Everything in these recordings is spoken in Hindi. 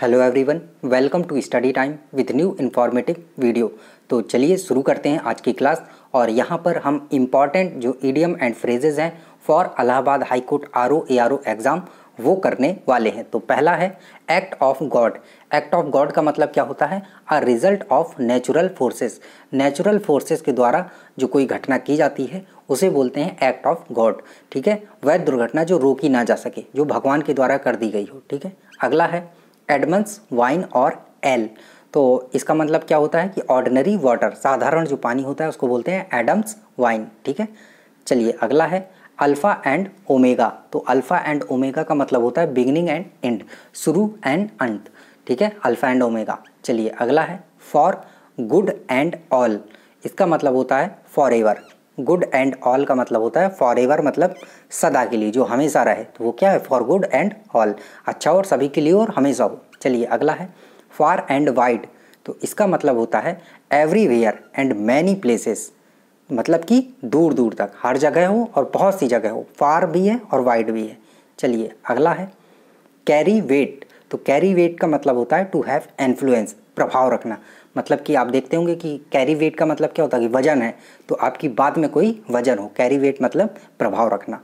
hello everyone welcome to study time with new informative video तो चलिए शुरू करते हैं आज की क्लास और यहाँ पर हम इम्पॉर्टेंट जो ईडीएम एंड फ्रेजेज हैं for Allahabad high court R O A R O exam वो करने वाले हैं तो पहला है act of God act of God का मतलब क्या होता है a result of natural forces natural forces के द्वारा जो कोई घटना की जाती है उसे बोलते हैं एक्ट ऑफ गॉड ठीक है वह दुर्घटना जो रोकी ना जा सके जो भगवान के द्वारा कर दी गई हो ठीक है अगला है एडमंस वाइन और एल तो इसका मतलब क्या होता है कि ऑर्डनरी वाटर साधारण जो पानी होता है उसको बोलते हैं एडम्स वाइन ठीक है चलिए अगला है अल्फ़ा एंड ओमेगा तो अल्फ़ा एंड ओमेगा का मतलब होता है बिगनिंग एंड एंड शुरू एंड अंत ठीक है अल्फ़ा एंड ओमेगा चलिए अगला है फॉर गुड एंड ऑल इसका मतलब होता है forever good and all का मतलब होता है फॉर एवर मतलब सदा के लिए जो हमेशा रहे तो वो क्या है फॉर गुड एंड ऑल अच्छा और सभी के लिए और हमेशा हो चलिए अगला है फार एंड वाइड तो इसका मतलब होता है एवरीवेयर एंड मैनी प्लेसेस मतलब कि दूर दूर तक हर जगह हो और बहुत सी जगह हो फार भी है और वाइड भी है चलिए अगला है कैरी वेट तो कैरी वेट का मतलब होता है टू हैव इन्फ्लुएंस प्रभाव रखना मतलब कि आप देखते होंगे कि कैरी वेट का मतलब क्या होता है कि वजन है तो आपकी बात में कोई वजन हो कैरी वेट मतलब प्रभाव रखना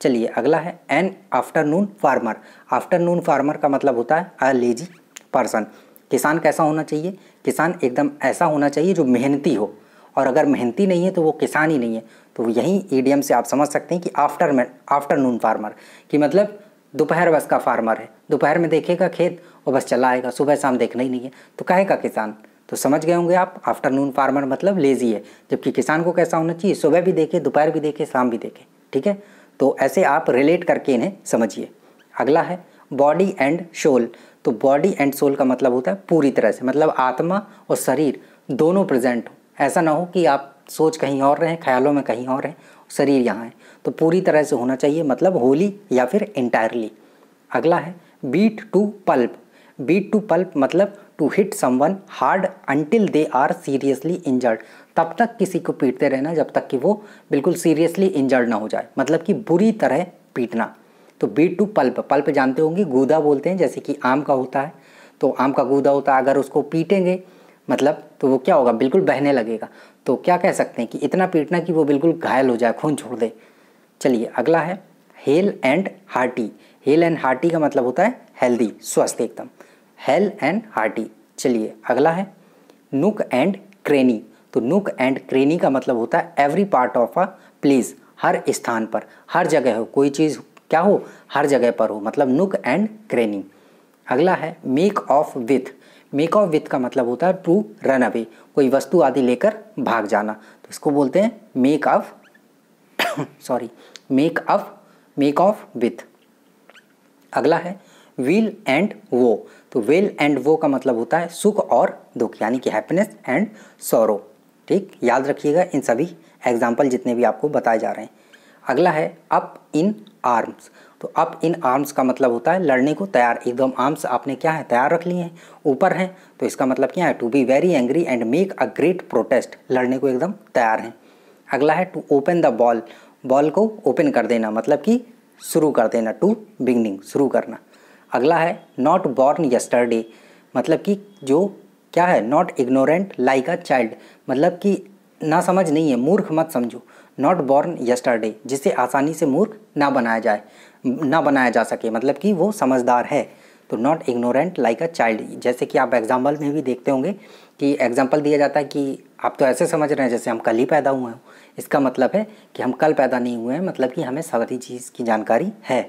चलिए अगला है an afternoon farmer afternoon farmer का मतलब होता है अ लेजी पर्सन किसान कैसा होना चाहिए किसान एकदम ऐसा होना चाहिए जो मेहनती हो और अगर मेहनती नहीं है तो वो किसान ही नहीं है तो यही ईडीएम से आप समझ सकते हैं कि आफ्टर आफ्टरनून फार्मर कि मतलब दोपहर बस का फार्मर है दोपहर में देखेगा खेत और बस चला आएगा सुबह शाम देखना ही नहीं है तो कहेगा किसान तो समझ गए होंगे आप आफ्टरनून फार्मर मतलब लेजी है जबकि किसान को कैसा होना चाहिए सुबह भी देखे दोपहर भी देखे शाम भी देखे ठीक है तो ऐसे आप रिलेट करके इन्हें समझिए अगला है बॉडी एंड शोल तो बॉडी एंड सोल का मतलब होता है पूरी तरह से मतलब आत्मा और शरीर दोनों प्रेजेंट हो ऐसा ना हो कि आप सोच कहीं और रहें ख्यालों में कहीं और रहें शरीर यहाँ है तो पूरी तरह से होना चाहिए मतलब होली या फिर इंटायरली अगला है beat to pulp beat to pulp मतलब to hit someone hard until they are seriously injured तब तक किसी को पीटते रहना जब तक कि वो बिल्कुल सीरियसली इंजर्ड ना हो जाए मतलब कि बुरी तरह पीटना तो बीट टू पल्प पल्प जानते होंगे गूदा बोलते हैं जैसे कि आम का होता है तो आम का गूदा होता है अगर उसको पीटेंगे मतलब तो वो क्या होगा बिल्कुल बहने लगेगा तो क्या कह सकते हैं कि इतना पीटना कि वो बिल्कुल घायल हो जाए खून छोड़ दे चलिए अगला है hale and hearty hale and hearty का मतलब होता है हेल्दी स्वस्थ एकदम हेल एंड हार्टी चलिए अगला है नुक एंड क्रेनी तो नुक एंड क्रेनी का मतलब होता है every part of a place हर स्थान पर हर जगह हो कोई चीज़ क्या हो हर जगह पर हो मतलब नुक एंड क्रेनी अगला है make off with make off with का मतलब होता है टू रन अवे कोई वस्तु आदि लेकर भाग जाना तो इसको बोलते हैं make off sorry make off make off with अगला है विल एंड वो तो विल एंड वो का मतलब होता है सुख और दुख यानी कि हैप्पीनेस एंड सोरो ठीक याद रखिएगा इन सभी एग्जाम्पल जितने भी आपको बताए जा रहे हैं अगला है अप इन आर्म्स तो अप इन आर्म्स का मतलब होता है लड़ने को तैयार एकदम आर्म्स आपने क्या है तैयार रख लिए हैं ऊपर हैं तो इसका मतलब क्या है to be very angry and make a great protest लड़ने को एकदम तैयार हैं अगला है to open the ball ball को ओपन कर देना मतलब कि शुरू कर देना टू बिगनिंग शुरू करना अगला है नॉट बॉर्न यस्टरडे मतलब कि जो क्या है not ignorant like a child मतलब कि ना समझ नहीं है मूर्ख मत समझो नॉट बॉर्न यस्टरडे जिसे आसानी से मूर्ख ना बनाया जाए ना बनाया जा सके मतलब कि वो समझदार है तो not ignorant like a child जैसे कि आप एग्जाम्पल में भी देखते होंगे कि एग्जाम्पल दिया जाता है कि आप तो ऐसे समझ रहे हैं जैसे हम कल ही पैदा हुए हों इसका मतलब है कि हम कल पैदा नहीं हुए हैं मतलब कि हमें सारी चीज़ की जानकारी है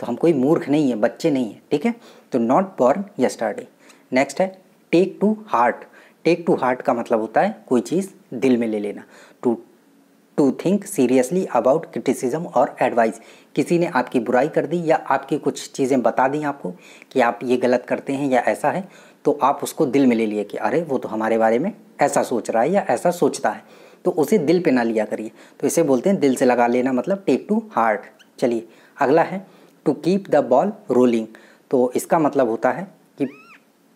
तो हम कोई मूर्ख नहीं है बच्चे नहीं है ठीक है तो नॉट बॉर्न यस्टरडे नेक्स्ट है take to heart take to heart का मतलब होता है कोई चीज़ दिल में ले लेना to to think seriously about criticism और एडवाइस किसी ने आपकी बुराई कर दी या आपकी कुछ चीज़ें बता दी आपको कि आप ये गलत करते हैं या ऐसा है तो आप उसको दिल में ले लिए कि अरे वो तो हमारे बारे में ऐसा सोच रहा है या ऐसा सोचता है तो उसे दिल पे ना लिया करिए तो इसे बोलते हैं दिल से लगा लेना मतलब टेक टू हार्ट चलिए अगला है to keep the ball rolling तो इसका मतलब होता है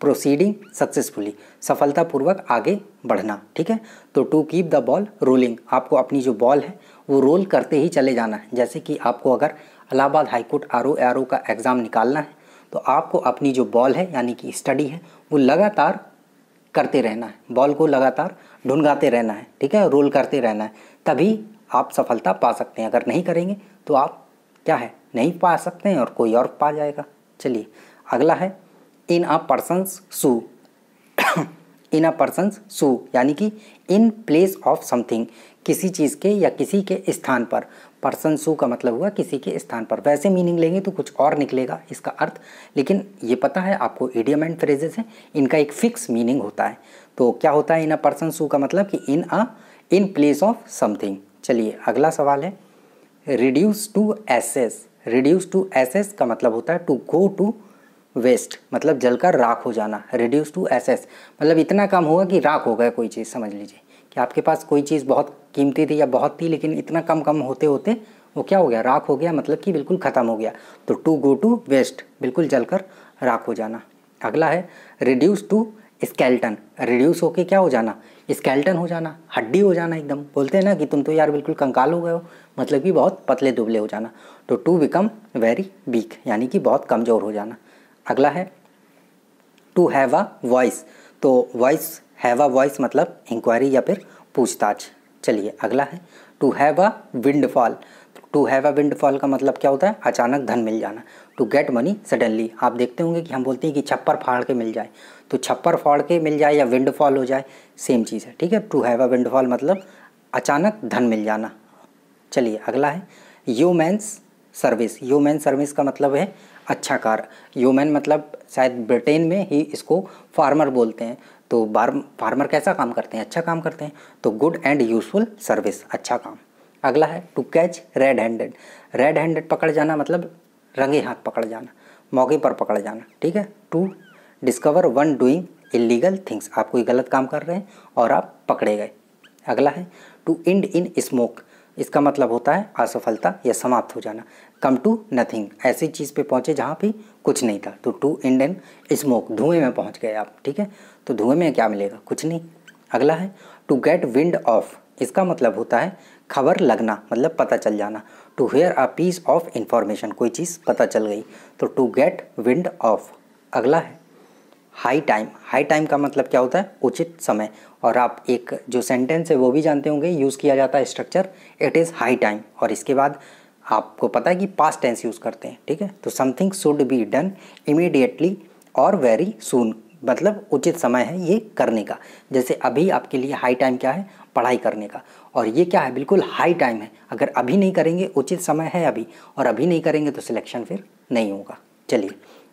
प्रोसीडिंग सक्सेसफुली सफलतापूर्वक आगे बढ़ना ठीक है तो to keep the ball rolling आपको अपनी जो बॉल है वो रोल करते ही चले जाना है जैसे कि आपको अगर Allahabad high court R O R O का एग्ज़ाम निकालना है तो आपको अपनी जो बॉल है यानी कि स्टडी है वो लगातार करते रहना है बॉल को लगातार ढूंढाते रहना है ठीक है रोल करते रहना है तभी आप सफलता पा सकते हैं अगर नहीं करेंगे तो आप क्या है नहीं पा सकते हैं और कोई और पा जाएगा चलिए अगला है इन a person's shoe in a person's शू यानी कि इन प्लेस ऑफ समथिंग किसी चीज़ के या किसी के स्थान पर पर्सन शू का मतलब हुआ किसी के स्थान पर वैसे मीनिंग लेंगे तो कुछ और निकलेगा इसका अर्थ लेकिन ये पता है आपको एडियम एंड फ्रेजेस हैं इनका एक फिक्स मीनिंग होता है तो क्या होता है इन अ पर्सन शू का मतलब कि in a in place of something चलिए अगला सवाल है reduce to ashes reduce to ashes का मतलब होता है टू गो टू वेस्ट मतलब जलकर राख हो जाना रिड्यूस टू एसेस मतलब इतना कम होगा कि राख हो गया कोई चीज़ समझ लीजिए कि आपके पास कोई चीज़ बहुत कीमती थी या बहुत थी लेकिन इतना कम कम होते होते वो क्या हो गया राख हो गया मतलब कि बिल्कुल ख़त्म हो गया तो टू गो टू वेस्ट बिल्कुल जल राख हो जाना अगला है रिड्यूस टू स्केल्टन रिड्यूस होके क्या हो जाना स्केल्टन हो जाना हड्डी हो जाना एकदम बोलते हैं ना कि तुम तो यार बिल्कुल कंकाल हो गए हो मतलब कि बहुत पतले दुबले हो जाना तो टू बिकम वेरी वीक यानी कि बहुत कमज़ोर हो जाना अगला है टू हैव अ वॉइस तो वॉइस हैव अ वॉइस मतलब इंक्वायरी या फिर पूछताछ चलिए अगला है to have a windfall to have a windfall का मतलब क्या होता है अचानक धन मिल जाना टू गेट मनी सडनली आप देखते होंगे कि हम बोलते हैं कि छप्पर फाड़ के मिल जाए तो छप्पर फाड़ के मिल जाए या विंडफॉल हो जाए सेम चीज़ है ठीक है टू हैव अ विंडफॉल मतलब अचानक धन मिल जाना चलिए अगला है yeoman's service you yeoman service का मतलब है अच्छा कार यूमैन मतलब शायद ब्रिटेन में ही इसको फार्मर बोलते हैं तो बार फार्मर कैसा काम करते हैं अच्छा काम करते हैं तो गुड एंड यूजफुल सर्विस अच्छा काम अगला है to catch red handed red handed पकड़ जाना मतलब रंगे हाथ पकड़ जाना मौके पर पकड़ जाना ठीक है to discover one doing illegal things आप कोई गलत काम कर रहे हैं और आप पकड़े गए अगला है टू इंड इन स्मोक इसका मतलब होता है असफलता या समाप्त हो जाना कम टू नथिंग ऐसी चीज़ पे पहुँचे जहाँ पे कुछ नहीं था तो टू इंडियन स्मोक धुएं में पहुँच गए आप ठीक है तो धुएं में क्या मिलेगा कुछ नहीं अगला है टू गेट विंड ऑफ इसका मतलब होता है खबर लगना मतलब पता चल जाना to hear a piece of information कोई चीज़ पता चल गई तो टू गेट विंड ऑफ अगला है हाई टाइम हाई टाइम का मतलब क्या होता है उचित समय और आप एक जो सेंटेंस है वो भी जानते होंगे यूज़ किया जाता है structure it is high time और इसके बाद आपको पता है कि पास्ट टेंस यूज़ करते हैं ठीक है तो something should be done immediately और वेरी सून मतलब उचित समय है ये करने का जैसे अभी आपके लिए हाई टाइम क्या है पढ़ाई करने का और ये क्या है बिल्कुल हाई टाइम है अगर अभी नहीं करेंगे उचित समय है अभी और अभी नहीं करेंगे तो सिलेक्शन फिर नहीं होगा चलिए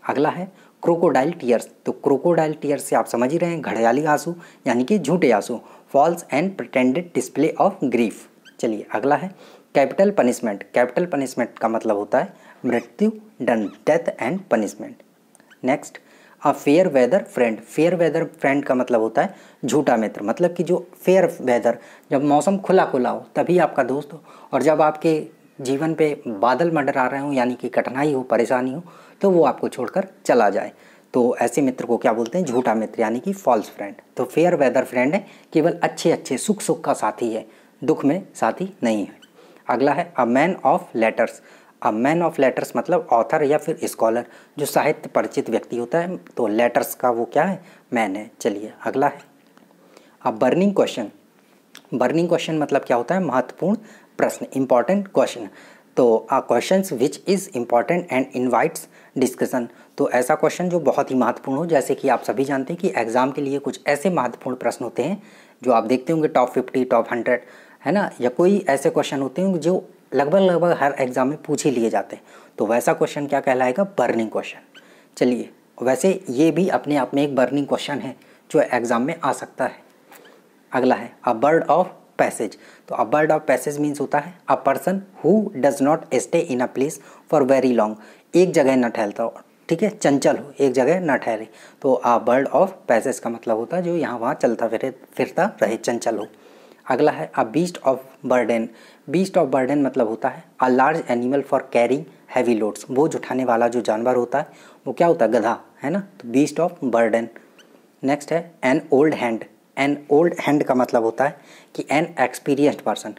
अगला है क्रोकोडाइल टीयर्स तो क्रोकोडाइल टीयर्स से आप समझ ही रहे हैं घड़ियाली आंसू यानी कि झूठे आंसू false and pretended display of grief चलिए अगला है कैपिटल पनिशमेंट कैपिटल पनिशमेंट का मतलब होता है मृत्यु done death and punishment next a fair weather friend fair weather friend का मतलब होता है झूठा मित्र मतलब कि जो फेयर वेदर जब मौसम खुला खुला हो तभी आपका दोस्त हो और जब आपके जीवन पे बादल मंडरा रहे हो यानी कि कठिनाई हो परेशानी हो तो वो आपको छोड़कर चला जाए तो ऐसे मित्र को क्या बोलते हैं झूठा मित्र यानी कि फॉल्स फ्रेंड तो फेयर वेदर फ्रेंड है केवल अच्छे अच्छे सुख सुख का साथी है दुख में साथी नहीं है अगला है a man of letters a man of letters मतलब ऑथर या फिर स्कॉलर जो साहित्य परिचित व्यक्ति होता है तो लेटर्स का वो क्या है मैन है चलिए अगला है अब बर्निंग क्वेश्चन बर्निंग क्वेश्चन मतलब क्या होता है महत्वपूर्ण प्रश्न इम्पॉर्टेंट क्वेश्चन तो a question which is important and invites discussion तो ऐसा क्वेश्चन जो बहुत ही महत्वपूर्ण हो जैसे कि आप सभी जानते हैं कि एग्ज़ाम के लिए कुछ ऐसे महत्वपूर्ण प्रश्न होते हैं जो आप देखते होंगे टॉप फिफ्टी टॉप हंड्रेड है ना या कोई ऐसे क्वेश्चन होते हैं जो लगभग लगभग हर एग्ज़ाम में पूछ ही लिए जाते हैं तो वैसा क्वेश्चन क्या कहलाएगा बर्निंग क्वेश्चन चलिए वैसे ये भी अपने आप में एक बर्निंग क्वेश्चन है जो एग्ज़ाम में आ सकता है अगला है अ बर्ड ऑफ पैसेज तो a bird of passage means होता है a person who does not stay in a place for very long एक जगह न ठहलता ठीक है चंचल हो एक जगह न ठहरे तो आ बर्ड ऑफ पैसेज का मतलब होता है जो यहाँ वहाँ चलता फिरे फिरता रहे चंचल हो अगला है a beast of burden beast of burden मतलब होता है a large animal for carrying heavy loads बोझ उठाने वाला जो जानवर होता है वो क्या होता है गधा है ना तो बीस्ट ऑफ बर्डन नेक्स्ट है an old hand an old hand का मतलब होता है कि एन एक्सपीरियंस्ड पर्सन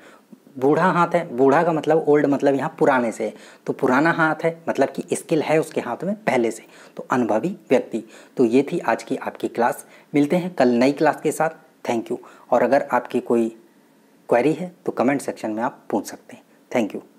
बूढ़ा हाथ है बूढ़ा का मतलब ओल्ड मतलब यहाँ पुराने से है तो पुराना हाथ है मतलब कि स्किल है उसके हाथ में पहले से तो अनुभवी व्यक्ति तो ये थी आज की आपकी क्लास मिलते हैं कल नई क्लास के साथ थैंक यू और अगर आपकी कोई क्वेरी है तो कमेंट सेक्शन में आप पूछ सकते हैं थैंक यू